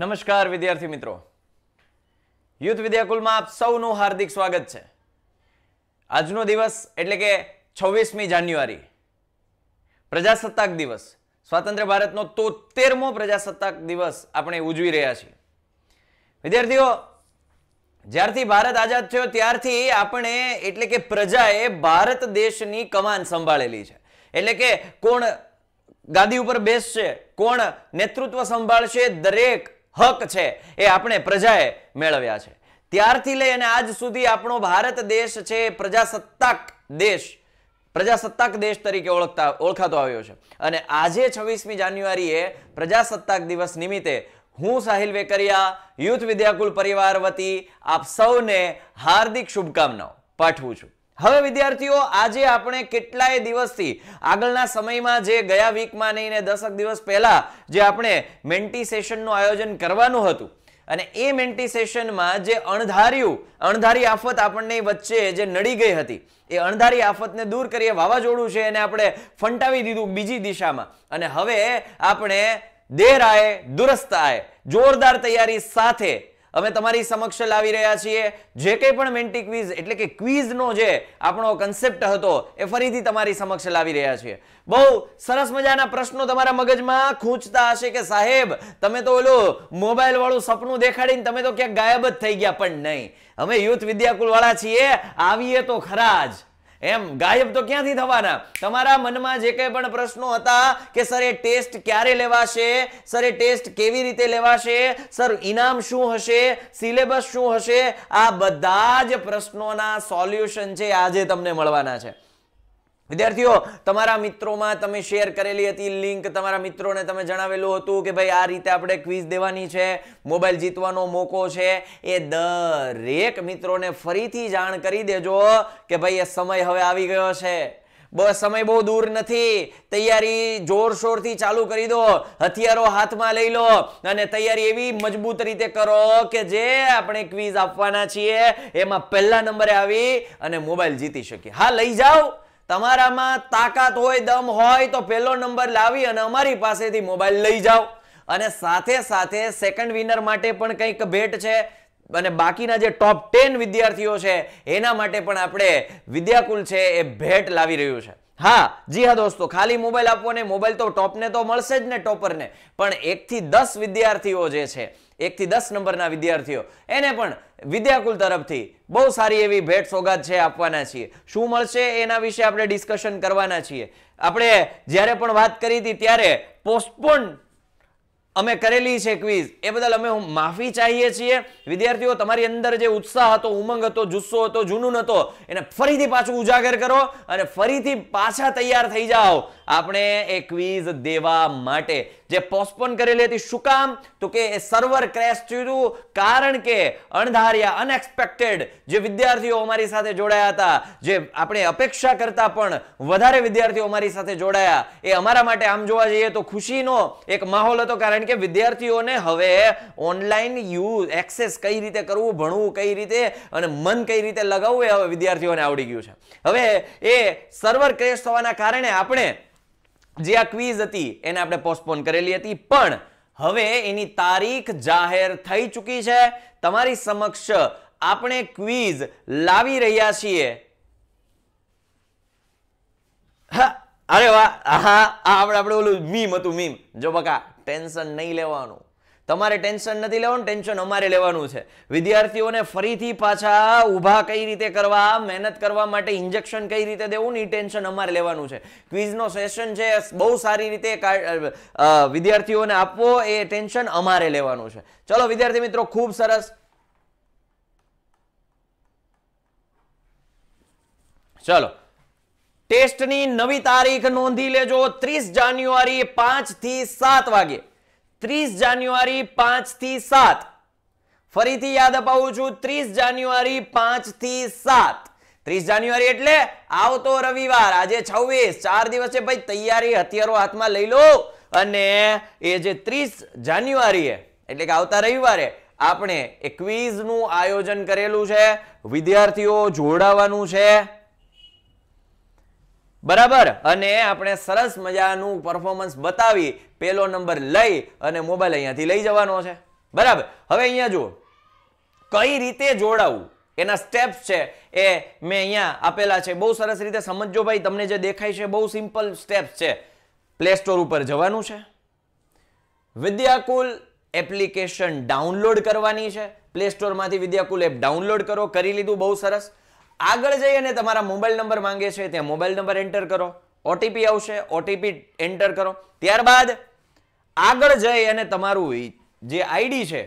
નમસ્કાર વિદ્યાર્થી મિત્રો યુથ વિદ્યાકુલમાં આપ સૌનું હાર્દિક સ્વાગત છે આજનો દિવસ એટલે કે છવ્વીસમી જાન્યુઆરી પ્રજાસત્તાક દિવસ સ્વાતંત્ર્ય ભારતનો તોતેરમો પ્રજાસત્તાક દિવસ આપણે ઉજવી રહ્યા છીએ વિદ્યાર્થીઓ જ્યારથી ભારત આઝાદ થયો ત્યારથી આપણે એટલે કે પ્રજાએ ભારત દેશની કમાન સંભાળેલી છે એટલે કે કોણ ગાદી ઉપર બેસશે કોણ નેતૃત્વ સંભાળશે દરેક હક છે એ આપણે પ્રજાએ મેળવ્યા છે ત્યારથી લઈ અને આજ સુધી આપણો ભારત દેશ છે પ્રજાસત્તાક દેશ પ્રજાસત્તાક દેશ તરીકે ઓળખતા ઓળખાતો આવ્યો છે અને આજે છવ્વીસમી જાન્યુઆરીએ પ્રજાસત્તાક દિવસ નિમિત્તે હું સાહિલ વેકરિયા યુથ વિદ્યાકુલ પરિવાર વતી આપ સૌને હાર્દિક શુભકામનાઓ પાઠવું છું હવે વિદ્યાર્થીઓ આજે આપણે કેટલાય દિવસથી આગળના સમયમાં જે ગયા વીકમાં નહીં ને દસક દિવસ પહેલાં જે આપણે મેન્ટી સેશનનું આયોજન કરવાનું હતું અને એ મેન્ટી સેશનમાં જે અણધાર્યું અણધારી આફત આપણને વચ્ચે જે નડી ગઈ હતી એ અણધારી આફતને દૂર કરીએ વાવાઝોડું છે એને આપણે ફંટાવી દીધું બીજી દિશામાં અને હવે આપણે દેર આય દુરસ્ત આય જોરદાર તૈયારી સાથે અમે તમારી સમક્ષ લાવી રહ્યા છીએ જે કંઈ પણ મેન્ટી ક્વિઝ એટલે કે ક્વિઝનો જે આપણો કન્સેપ્ટ હતો એ ફરીથી તમારી સમક્ષ લાવી રહ્યા છીએ બહુ સરસ મજાના પ્રશ્નો તમારા મગજમાં ખૂંચતા હશે કે સાહેબ તમે તો ઓલું મોબાઈલ વાળું સપનું દેખાડીને તમે તો ક્યાંક ગાયબ જ થઈ ગયા પણ નહીં અમે યુથ વિદ્યાકુલ વાળા છીએ આવીએ તો ખરા જ એમ ગાયબ તો ક્યાંથી થવાના તમારા મનમાં જે કંઈ પણ પ્રશ્નો હતા કે સર એ ટેસ્ટ ક્યારે લેવાશે સર એ ટેસ્ટ કેવી રીતે લેવાશે સર ઇનામ શું હશે સિલેબસ શું હશે આ બધા જ પ્રશ્નોના સોલ્યુશન છે આજે તમને મળવાના છે વિદ્યાર્થીઓ તમારા મિત્રોમાં તમે શેર કરેલી હતી લિંક તમારા મિત્રોને તમે જણાવેલું હતું કે ભાઈ આ રીતે આપણે ક્વિઝ દેવાની છે મોબાઈલ જીતવાનો મોકો છે એ દરેક મિત્રોને ફરીથી જાણ કરી દેજો કે ભાઈ એ સમય હવે આવી ગયો છે બસ સમય બહુ દૂર નથી તૈયારી જોરશોરથી ચાલુ કરી દો હથિયારો હાથમાં લઈ લો અને તૈયારી એવી મજબૂત રીતે કરો કે જે આપણે ક્વિઝ આપવાના છીએ એમાં પહેલા નંબરે આવી અને મોબાઈલ જીતી શકીએ હા લઈ જાઓ તમારામાં તાકાત હોય દમ હોય તો પહેલો નંબર લાવી અને અમારી પાસેથી મોબાઈલ લઈ જાઓ અને સાથે સાથે સેકન્ડ વિનર માટે પણ કંઈક ભેટ છે અને બાકીના જે ટોપ ટેન વિદ્યાર્થીઓ છે એના માટે પણ આપણે વિદ્યાકુલ છે એ ભેટ લાવી રહ્યું છે હા જી હા દોસ્તો ખાલી મોબાઈલ આપવો ને મોબાઈલ તો ટોપને તો મળશે જ ને ટોપરને પણ એકથી દસ વિદ્યાર્થીઓ જે છે એકથી દસ નંબરના વિદ્યાર્થીઓ એને પણ વિદ્યાકુલ તરફથી બહુ સારી એવી ભેટ સોગાદ છે આપવાના છીએ શું મળશે એના વિશે આપણે ડિસ્કશન કરવાના છીએ આપણે જ્યારે પણ વાત કરી હતી ત્યારે પોસ્ટપોન અમે કરેલી છે ક્વિઝ એ બદલ અમે માફી ચાહીએ છીએ વિદ્યાર્થીઓ તમારી અંદર જે ઉત્સાહ હતો ઉમંગ હતો જુસ્સો હતો જુનૂન હતો એને ફરીથી પાછું ઉજાગર કરો અને ફરીથી પાછા તૈયાર થઈ જાઓ આપણે એ ક્વિઝ દેવા માટે જે પોસ્ટપોન કરેલી હતી શું કામ તો કે સર્વર ક્રેશ થયું કારણ કે અણધાર્યા અનએક્સપેક્ટેડ જે વિદ્યાર્થીઓ અમારી સાથે જોડાયા હતા જે આપણે અપેક્ષા કરતા પણ વધારે વિદ્યાર્થીઓ અમારી સાથે જોડાયા એ અમારા માટે આમ જોવા જઈએ તો ખુશીનો એક માહોલ હતો કારણ કે વિદ્યાર્થીઓને હવે ઓનલાઈન યુઝ એક્સેસ કઈ રીતે કરવું ભણવું કઈ રીતે અને મન કઈ રીતે લગાવવું એ હવે વિદ્યાર્થીઓને આવડી ગયું છે હવે એ સર્વર ક્રેશ થવાના કારણે આપણે જે આ ક્વિઝ હતી એને આપણે પોસ્ટપોન કરેલી હતી પણ હવે એની તારીખ જાહેર થઈ ચૂકી છે તમારી સમક્ષ આપણે ક્વિઝ લાવી રહ્યા છીએ અરે વાહ હા આપણે આપણે ઓલું મીમ હતું મીમ જો બકા ટેન્શન નહીં લેવાનું તમારે ટેન્શન નથી લેવાનું ટેન્શન અમારે લેવાનું છે વિદ્યાર્થીઓને ફરીથી પાછા ઊભા કઈ રીતે કરવા મહેનત કરવા માટે ઇન્જેક્શન કઈ રીતે દેવું ની ટેન્શન અમારે લેવાનું છે ક્વિઝનો સેશન છે બહુ સારી રીતે વિદ્યાર્થીઓને આપવો એ ટેન્શન અમારે લેવાનું છે ચલો વિદ્યાર્થી મિત્રો ખૂબ સરસ ચલો ટેસ્ટની નવી તારીખ નોંધી લેજો ત્રીસ જાન્યુઆરી પાંચ થી સાત વાગ્યે ત્રીસ જાન્યુઆરી પાંચ થી સાત ફરીથી યાદ અપાવું છું ત્રીસ જાન્યુઆરી પાંચ થી સાત ત્રીસ જાન્યુઆરી એટલે આવતો રવિવાર આજે છવ્વીસ ચાર દિવસે ભાઈ તૈયારી હથિયારો હાથમાં લઈ લો અને એ જે ત્રીસ જાન્યુઆરીએ એટલે કે આવતા રવિવારે આપણે એ ક્વિઝનું આયોજન કરેલું છે વિદ્યાર્થીઓ જોડાવાનું છે બરાબર અને આપણે સરસ મજાનું પરફોર્મન્સ બતાવી પેલો નંબર લઈ અને મોબાઈલ અહીંયાથી લઈ જવાનો છે બરાબર હવે અહીંયા જુઓ કઈ રીતે જોડાવું એના સ્ટેપ્સ છે એ મેં અહીંયા આપેલા છે બહુ સરસ રીતે સમજો ભાઈ તમને જે દેખાય છે બહુ સિમ્પલ સ્ટેપ્સ છે પ્લે સ્ટોર ઉપર જવાનું છે વિદ્યાકુલ એપ્લિકેશન ડાઉનલોડ કરવાની છે પ્લે સ્ટોરમાંથી વિદ્યાકુલ એપ ડાઉનલોડ કરો કરી લીધું બહુ સરસ આગળ જઈ અને તમારા મોબાઈલ નંબર માંગે છે ત્યાં મોબાઈલ નંબર એન્ટર કરો ઓટીપી આવશે ઓટીપી એન્ટર કરો ત્યારબાદ આગળ જઈ અને તમારું જે આઈડી છે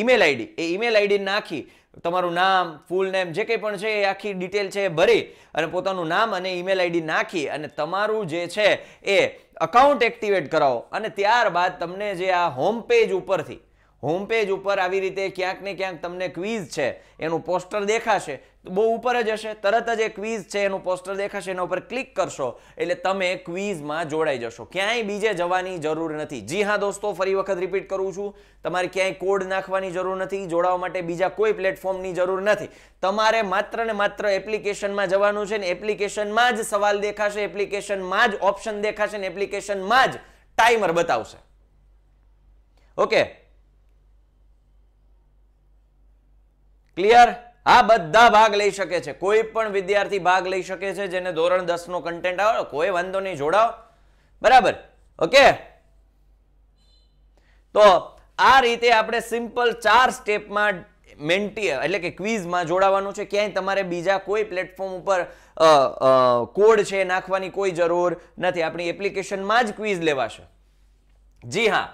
ઈમેલ આઈડી એ ઈમેલ આઈડી નાખી તમારું નામ ફૂલ નેમ જે કંઈ પણ છે એ આખી ડિટેલ છે એ ભરી અને પોતાનું નામ અને ઈમેલ આઈડી નાખી અને તમારું જે છે એ અકાઉન્ટ એક્ટિવેટ કરાવો અને ત્યારબાદ તમને જે આ હોમ પેજ ઉપરથી હોમ પેજ ઉપર આવી રીતે ક્યાંક ને ક્યાંક તમને ક્વિઝ છે એનું પોસ્ટર દેખાશે બહુ ઉપર જ હશે તરત જ એ ક્વિઝ છે એનું પોસ્ટર દેખાશે એના ઉપર ક્લિક કરશો એટલે તમે ક્વિઝમાં જોડાઈ જશો ક્યાંય બીજે જવાની જરૂર નથી જી હા દોસ્તો ફરી વખત રિપીટ કરું છું તમારે ક્યાંય કોડ નાખવાની જરૂર નથી જોડાવા માટે બીજા કોઈ પ્લેટફોર્મની જરૂર નથી તમારે માત્ર ને માત્ર એપ્લિકેશનમાં જવાનું છે ને એપ્લિકેશનમાં જ સવાલ દેખાશે એપ્લિકેશનમાં જ ઓપ્શન દેખાશે ને એપ્લિકેશનમાં જ ટાઈમર બતાવશે ઓકે ક્લિયર આ બધા ભાગ લઈ શકે છે કોઈ પણ વિદ્યાર્થી ભાગ લઈ શકે છે જેને ધોરણ દસ નો કન્ટેન્ટ આવે કોઈ વાંધો નહીં જોડાવો બરાબર ઓકે તો આ રીતે આપણે સિમ્પલ ચાર સ્ટેપમાં મેન્ટી એટલે કે ક્વિઝમાં જોડાવાનું છે ક્યાંય તમારે બીજા કોઈ પ્લેટફોર્મ ઉપર કોડ છે નાખવાની કોઈ જરૂર નથી આપણી એપ્લિકેશનમાં જ ક્વિઝ લેવાશે જી હા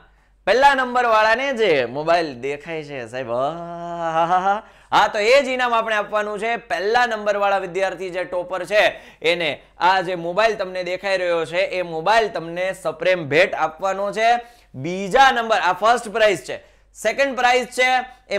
પહેલા નંબરવાળાને જે મોબાઈલ દેખાય છે સાહેબ હા તો એ જ ઇનામ આપણે આપવાનું છે પહેલા નંબરવાળા વિદ્યાર્થી જે ટોપર છે એને આ જે મોબાઈલ તમને દેખાઈ રહ્યો છે એ મોબાઈલ તમને સપ્રેમ ભેટ આપવાનો છે બીજા નંબર આ ફર્સ્ટ પ્રાઇઝ છે સેકન્ડ પ્રાઇઝ છે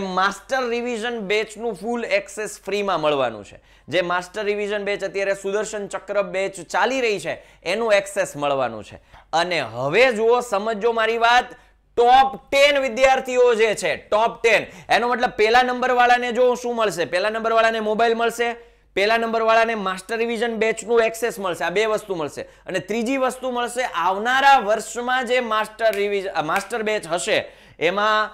એ માસ્ટર રિવિઝન બેચનું ફૂલ એક્સેસ ફ્રીમાં મળવાનું છે જે માસ્ટર રિવિઝન બેચ અત્યારે સુદર્શન ચક્ર બેચ ચાલી રહી છે એનું એક્સેસ મળવાનું છે અને હવે જુઓ સમજો મારી વાત ટોપ ટેન વિદ્યાર્થીઓ જે છે ટોપ ટેન એનો મતલબ પહેલા નંબર વાળાને જો શું મળશે પહેલા નંબર વાળાને મોબાઈલ મળશે પહેલા નંબર વાળાને માસ્ટર રિવિઝન બેચનું એક્સેસ મળશે આ બે વસ્તુ મળશે અને ત્રીજી વસ્તુ મળશે આવનારા વર્ષમાં જે માસ્ટર રિવિઝન માસ્ટર બેચ હશે એમાં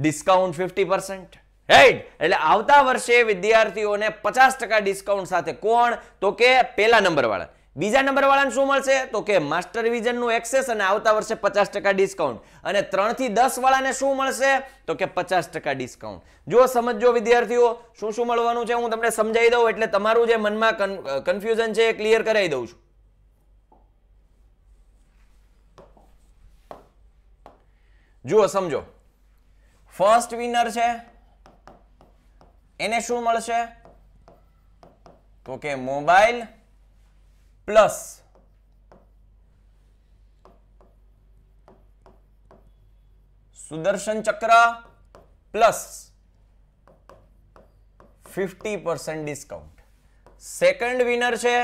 ડિસ્કાઉન્ટ ફિફ્ટી પર્સન્ટ રાઈટ એટલે આવતા વર્ષે વિદ્યાર્થીઓને પચાસ ડિસ્કાઉન્ટ સાથે કોણ તો કે પહેલા નંબર વાળા બીજા નંબરવાળાને શું મળશે તો કે માસ્ટર વિઝનનું એક્સેસ અને આવતા વર્ષે પચાસ ટકા ડિસ્કાઉન્ટ અને ત્રણથી દસવાળાને શું મળશે તો કે પચાસ ટકા ડિસ્કાઉન્ટ જો સમજો વિદ્યાર્થીઓ શું શું મળવાનું છે હું તમને સમજાવી દઉં એટલે તમારું જે મનમાં કન્ફ્યુઝન છે એ ક્લિયર કરાવી દઉં છું જુઓ સમજો ફર્સ્ટ વિનર છે એને શું મળશે તો કે mobile plus Sudarshan Chakra plus fifty percent discount second winner છે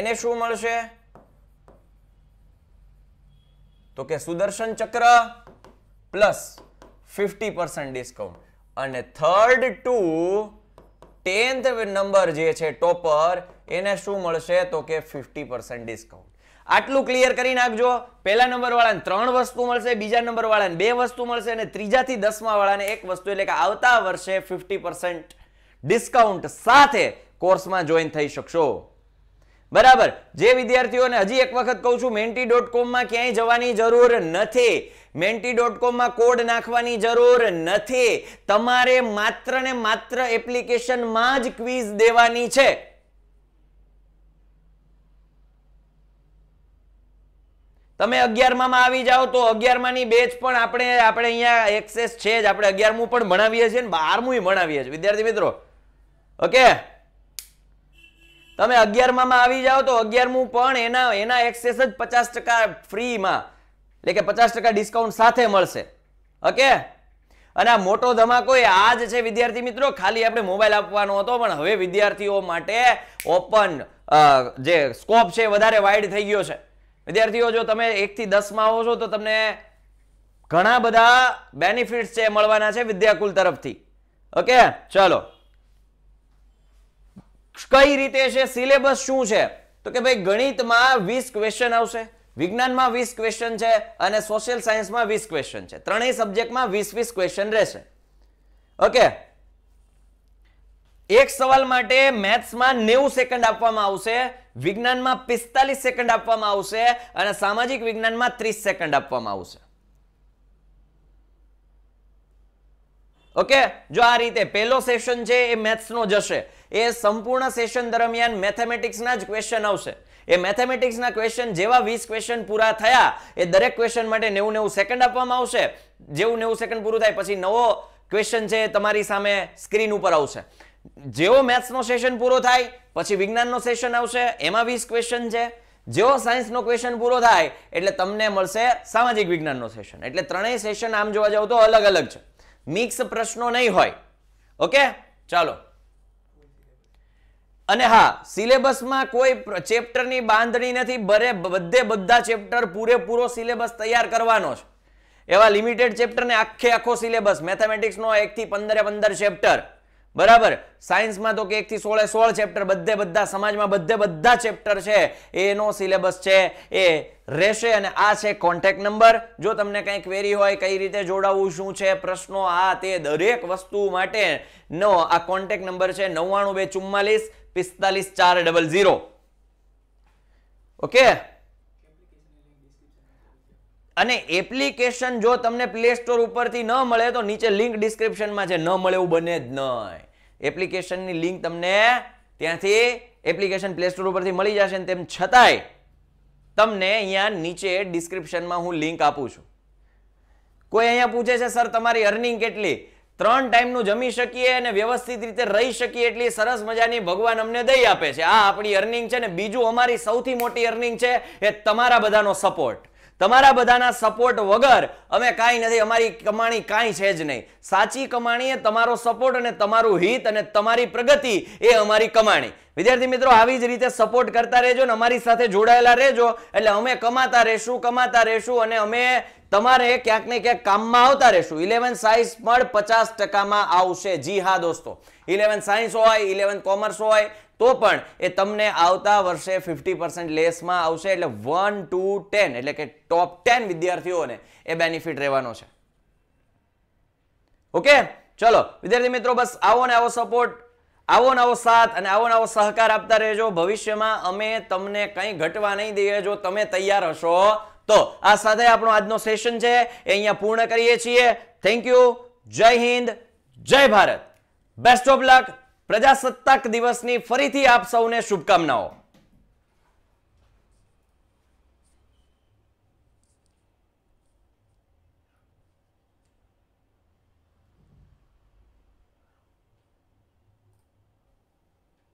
એને શું મળશે તો કે Sudarshan Chakra plus fifty percent discount અને થર્ડ ટુ ટેન્થ નંબર જે છે ટોપર એને શું મળશે તો કે ફિફ્ટી પર્સન્ટ ડિસ્કાઉન્ટ આટલું ક્લિયર કરી નાખજો પહેલા નંબર વાળાને ત્રણ વસ્તુ મળશે બીજા નંબર વાળાને બે વસ્તુ મળશે અને ત્રીજાથી દસમા વાળાને એક વસ્તુ એટલે કે આવતા વર્ષે ફિફ્ટી પર્સન્ટ ડિસ્કાઉન્ટ સાથે કોર્સમાં જોઈન થઈ શકશો બરાબર જે વિદ્યાર્થીઓને હજી એક વખત કહું છું મેન્ટી ડોટ કોમમાં ક્યાંય જવાની જરૂર નથી મેન્ટી ડોટ કોમમાં કોડ નાખવાની જરૂર નથી તમારે માત્ર ને માત્ર એપ્લિકેશનમાં જ ક્વીઝ દેવાની છે તમે અગિયારમાં આવી જાઓ તો અગિયારમાંની બેચ પણ આપણે આપણે અહીંયા એક્સેસ છે જ આપણે અગિયારમું પણ ભણાવીએ છીએ ને બારમું ભણાવીએ છીએ વિદ્યાર્થી મિત્રો ઓકે તમે અગિયારમાં આવી જાઓ તો અગિયારમું પણ એના એના એક્સેસ જ પચાસ ટકા ફ્રીમાં એટલે કે પચાસ ટકા ડિસ્કાઉન્ટ સાથે મળશે ઓકે અને આ મોટો ધમાકો એ આ જ છે વિદ્યાર્થી મિત્રો ખાલી આપણે મોબાઈલ આપવાનો હતો પણ હવે વિદ્યાર્થીઓ માટે ઓપન જે સ્કોપ છે વધારે વાઇડ થઈ ગયો છે વિદ્યાર્થીઓ જો તમે એકથી દસમાં હો છો તો તમને ઘણા બધા બેનિફિટ્સ છે મળવાના છે વિદ્યાકુલ તરફથી ઓકે ચલો કઈ રીતે છે સિલેબસ શું છે તો કે ભાઈ ગણિતમાં વીસ ક્વેશ્ચન આવશે વિજ્ઞાનમાં વીસ ક્વેશ્ચન છે અને સોશિયલ સાયન્સમાં વીસ ક્વેશ્ચન છે ત્રણેય સબ્જેક્ટમાં વીસ વીસ ક્વેશ્ચન રહેશે ઓકે એક સવાલ માટે મેથ્સમાં નેવું સેકન્ડ આપવામાં આવશે વિજ્ઞાનમાં પિસ્તાલીસ સેકન્ડ આપવામાં આવશે અને સામાજિક વિજ્ઞાનમાં ત્રીસ સેકન્ડ આપવામાં આવશે ઓકે જો આ રીતે પહેલો સેશન છે એ મેથ્સનો જશે એ સંપૂર્ણ સેશન દરમિયાન મેથેમેટિક્સના જ ક્વેશ્ચન આવશે એ મેથેમેટિક્સના ક્વેશ્ચન જેવા વીસ ક્વેશ્ચન પૂરા થયા એ દરેક ક્વેશ્ચન માટે નેવું નેવું સેકન્ડ આપવામાં આવશે જેવું નેવું સેકન્ડ પૂરું થાય પછી નવો ક્વેશ્ચન છે તમારી સામે સ્ક્રીન ઉપર આવશે જેવો મેથ્સનો સેશન પૂરો થાય પછી વિજ્ઞાનનો સેશન આવશે એમાં વીસ ક્વેશ્ચન છે જેવો સાયન્સનો ક્વેશ્ચન પૂરો થાય એટલે તમને મળશે સામાજિક વિજ્ઞાનનો સેશન એટલે ત્રણેય સેશન આમ જોવા જાવ તો અલગ અલગ છે મિક્સ પ્રશ્નો નહીં હોય ઓકે ચાલો અને હા સિલેબસમાં કોઈ ચેપ્ટરની બાંધણી નથી બરે બધે બધા ચેપ્ટર પૂરેપૂરો સિલેબસ તૈયાર કરવાનો છે એવા લિમિટેડ ચેપ્ટરને આખે આખો સિલેબસ મેથેમેટિક્સનો એકથી પંદરે પંદર ચેપ્ટર બરાબર સાયન્સમાં તો કે એકથી સોળે સોળ ચેપ્ટર બધે બધા સમાજમાં બધે બધા ચેપ્ટર છે એનો સિલેબસ છે એ રહેશે અને આ છે કોન્ટેક્ટ નંબર જો તમને કંઈ ક્વેરી હોય કઈ રીતે જોડાવવું શું છે પ્રશ્નો આ તે દરેક વસ્તુ માટે નો આ કોન્ટેક્ટ નંબર છે નવ્વાણું બે ચુમ્માલીસ પિસ્તાલીસ ચાર ડબલ ઝીરો ઓકે અને એપ્લિકેશન જો તમને પ્લે સ્ટોર ઉપરથી ન મળે તો નીચે લિંક ડિસ્ક્રિપ્શનમાં છે ન મળે એવું બને જ નહીં એપ્લિકેશનની લિંક તમને ત્યાંથી એપ્લિકેશન પ્લે સ્ટોર ઉપરથી મળી જશે તેમ છતાંય તમને અહીંયા નીચે ડિસ્ક્રિપ્શનમાં હું લિંક આપું છું કોઈ અહીંયા પૂછે છે સર તમારી અર્નિંગ કેટલી ત્રણ ટાઈમનું જમી શકીએ અને વ્યવસ્થિત રીતે રહી શકીએ એટલી સરસ મજાની ભગવાન અમને દઈ આપે છે આ આપણી અર્નિંગ છે ને બીજું અમારી સૌથી મોટી અર્નિંગ છે એ તમારા બધાનો સપોર્ટ તમારા બધાના સપોર્ટ વગર અમે કાંઈ નથી અમારી કમાણી કાંઈ છે જ નહીં સાચી કમાણી એ તમારો સપોર્ટ અને તમારું હિત અને તમારી પ્રગતિ એ અમારી કમાણી વિદ્યાર્થી મિત્રો આવી જ રીતે સપોર્ટ કરતા રહેજો ને અમારી સાથે જોડાયેલા રહેજો એટલે અમે કમાતા રહેશું કમાતા રહેશું અને અમે તમારે ક્યાંક ને ક્યાંક કામમાં આવતા રહેશું ઇલેવન સાયન્સ પણ પચાસ ટકામાં આવશે જી હા દોસ્તો ઇલેવન સાયન્સ હોય ઇલેવન કોમર્સ હોય તો પણ એ તમને આવતા વર્ષે ફિફ્ટી પર્સન્ટ લેસમાં આવશે એટલે વન ટુ ટેન એટલે કે ટોપ ટેન વિદ્યાર્થીઓને એ બેનિફિટ રહેવાનો છે ઓકે ચલો વિદ્યાર્થી મિત્રો બસ આવો ને આવો સપોર્ટ આવો નવો સાથ અને આવો ને આવો સહકાર આપતા રહેજો ભવિષ્યમાં અમે તમને કંઈ ઘટવા નહીં દઈએ જો તમે તૈયાર હશો તો આ સાથે આપણો આજનો સેશન છે એ અહીંયા પૂર્ણ કરીએ છીએ થેન્ક યુ જય હિન્દ જય ભારત બેસ્ટ ઓફ લક પ્રજાસત્તાક દિવસની ફરીથી આપ સૌને શુભકામનાઓ